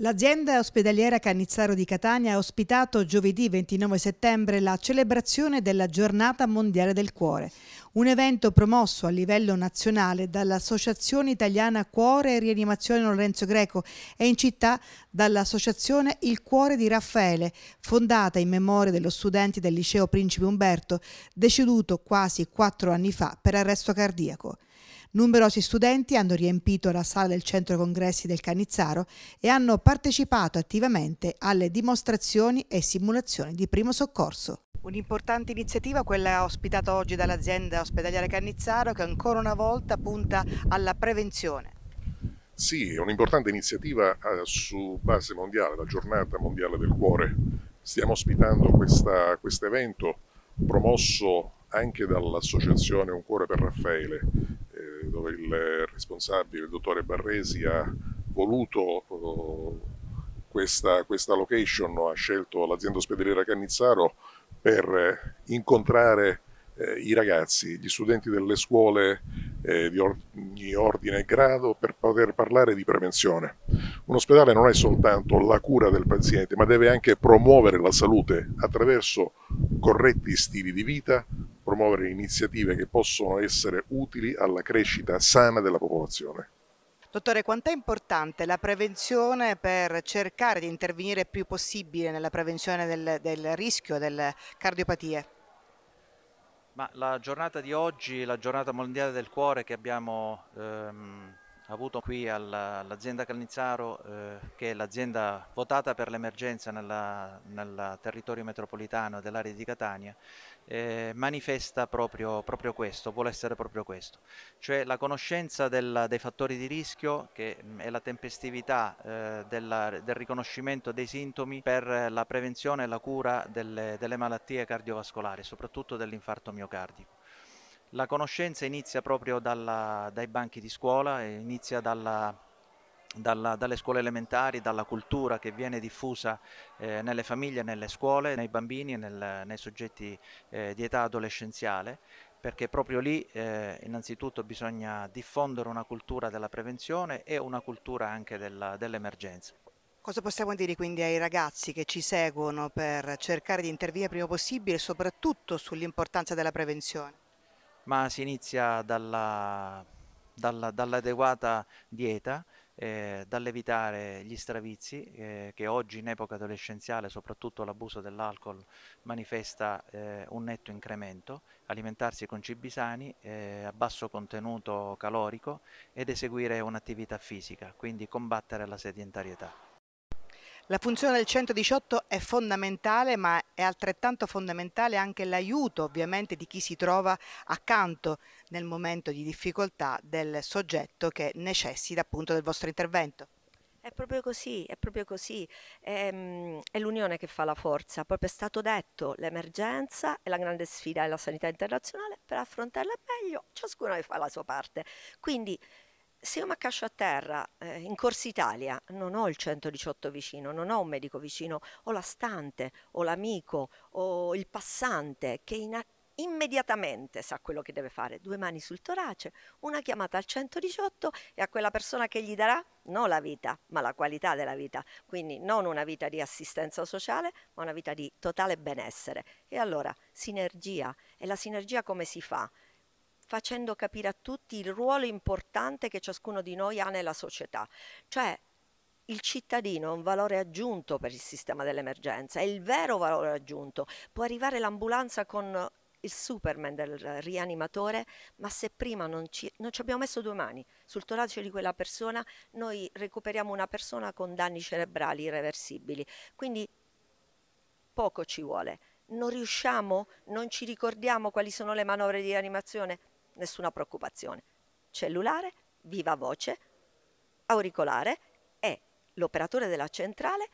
L'azienda ospedaliera Cannizzaro di Catania ha ospitato giovedì 29 settembre la celebrazione della Giornata Mondiale del Cuore, un evento promosso a livello nazionale dall'Associazione Italiana Cuore e Rianimazione Lorenzo Greco e in città dall'Associazione Il Cuore di Raffaele, fondata in memoria dello studente del liceo Principe Umberto, deceduto quasi quattro anni fa per arresto cardiaco. Numerosi studenti hanno riempito la sala del centro congressi del Cannizzaro e hanno partecipato attivamente alle dimostrazioni e simulazioni di primo soccorso. Un'importante iniziativa quella ospitata oggi dall'azienda ospedaliera Cannizzaro, che ancora una volta punta alla prevenzione. Sì, è un'importante iniziativa eh, su base mondiale, la giornata mondiale del cuore. Stiamo ospitando questo evento promosso anche dall'associazione Un Cuore per Raffaele dove il responsabile, il dottore Barresi, ha voluto eh, questa, questa location, ha scelto l'azienda ospedaliera Cannizzaro per eh, incontrare eh, i ragazzi, gli studenti delle scuole eh, di ogni ordine e grado per poter parlare di prevenzione. Un ospedale non è soltanto la cura del paziente, ma deve anche promuovere la salute attraverso corretti stili di vita, promuovere iniziative che possono essere utili alla crescita sana della popolazione. Dottore, quant'è importante la prevenzione per cercare di intervenire il più possibile nella prevenzione del, del rischio delle cardiopatie? Ma la giornata di oggi, la giornata mondiale del cuore che abbiamo ehm, avuto qui all'azienda Calnizzaro, eh, che è l'azienda votata per l'emergenza nel territorio metropolitano dell'area di Catania, eh, manifesta proprio, proprio, questo, vuole essere proprio questo, cioè la conoscenza del, dei fattori di rischio che mh, mm, è la tempestività eh, della, del riconoscimento dei sintomi per la prevenzione e la cura delle, delle malattie cardiovascolari, soprattutto dell'infarto miocardico. La conoscenza inizia proprio dalla, dai banchi di scuola, inizia dalla, dalla, dalle scuole elementari, dalla cultura che viene diffusa eh, nelle famiglie, nelle scuole, nei bambini e nel, nei soggetti eh, di età adolescenziale perché proprio lì eh, innanzitutto bisogna diffondere una cultura della prevenzione e una cultura anche dell'emergenza. Cosa possiamo dire quindi ai ragazzi che ci seguono per cercare di intervenire prima possibile, soprattutto sull'importanza della prevenzione? ma si inizia dalla, dalla, dall'adeguata dieta, eh, dall'evitare gli stravizi eh, che oggi in epoca adolescenziale soprattutto l'abuso dell'alcol manifesta eh, un netto incremento, alimentarsi con cibi sani eh, a basso contenuto calorico ed eseguire un'attività fisica, quindi combattere la sedentarietà. La funzione del 118 è fondamentale, ma è altrettanto fondamentale anche l'aiuto ovviamente di chi si trova accanto nel momento di difficoltà del soggetto che necessita appunto del vostro intervento. È proprio così, è proprio così. È, ehm, è l'unione che fa la forza. Proprio è stato detto, l'emergenza e la grande sfida della sanità internazionale. Per affrontarla meglio, ciascuno fa la sua parte. Quindi se io mi accascio a terra eh, in Corsa Italia, non ho il 118 vicino, non ho un medico vicino, ho la stante, ho l'amico, ho il passante che in immediatamente sa quello che deve fare, due mani sul torace, una chiamata al 118 e a quella persona che gli darà non la vita, ma la qualità della vita, quindi non una vita di assistenza sociale, ma una vita di totale benessere. E allora sinergia, e la sinergia come si fa? facendo capire a tutti il ruolo importante che ciascuno di noi ha nella società. Cioè il cittadino è un valore aggiunto per il sistema dell'emergenza, è il vero valore aggiunto. Può arrivare l'ambulanza con il Superman del rianimatore, ma se prima non ci, non ci, abbiamo messo due mani sul torace di quella persona, noi recuperiamo una persona con danni cerebrali irreversibili. Quindi poco ci vuole. Non riusciamo, non ci ricordiamo quali sono le manovre di rianimazione, nessuna preoccupazione. Cellulare, viva voce, auricolare e l'operatore della centrale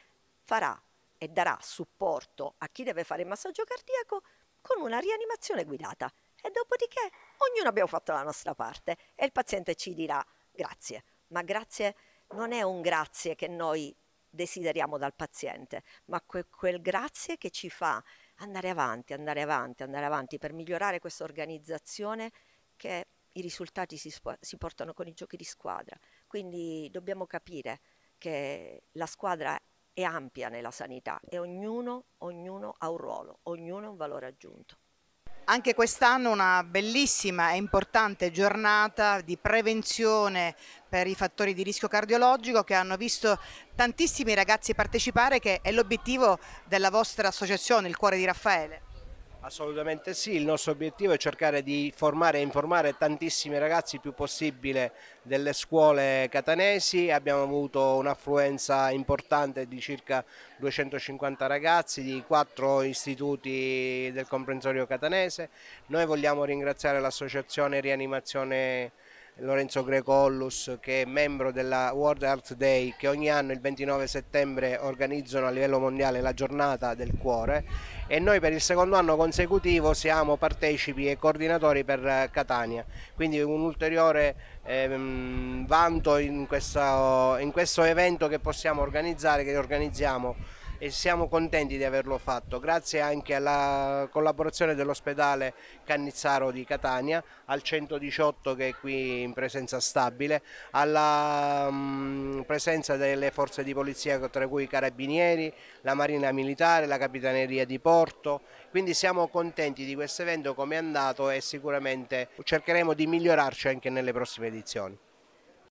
farà e darà supporto a chi deve fare il massaggio cardiaco con una rianimazione guidata e dopodiché ognuno abbiamo fatto la nostra parte e il paziente ci dirà grazie, ma grazie non è un grazie che noi desideriamo dal paziente, ma que quel grazie che ci fa andare avanti, andare avanti, andare avanti per migliorare questa organizzazione che i risultati si, si portano con i giochi di squadra, quindi dobbiamo capire che la squadra è ampia nella sanità e ognuno, ognuno ha un ruolo, ognuno ha un valore aggiunto. Anche quest'anno una bellissima e importante giornata di prevenzione per i fattori di rischio cardiologico che hanno visto tantissimi ragazzi partecipare che è l'obiettivo della vostra associazione, il Cuore di Raffaele. Assolutamente sì, il nostro obiettivo è cercare di formare e informare tantissimi ragazzi il più possibile delle scuole catanesi, abbiamo avuto un'affluenza importante di circa 250 ragazzi di quattro istituti del comprensorio catanese, noi vogliamo ringraziare l'associazione Rianimazione Catanese Lorenzo Grecollus che è membro della World Health Day che ogni anno il 29 settembre organizzano a livello mondiale la giornata del cuore e noi per il secondo anno consecutivo siamo partecipi e coordinatori per eh, Catania, quindi un ulteriore ehm, vanto in questo, in questo evento che possiamo organizzare, che organizziamo e siamo contenti di averlo fatto, grazie anche alla collaborazione dell'ospedale Cannizzaro di Catania, al 118 che è qui in presenza stabile, alla mh, mm, presenza delle forze di polizia tra cui i carabinieri, la Marina Militare, la Capitaneria di Porto, quindi siamo contenti di questo evento come è andato e sicuramente cercheremo di migliorarci anche nelle prossime edizioni.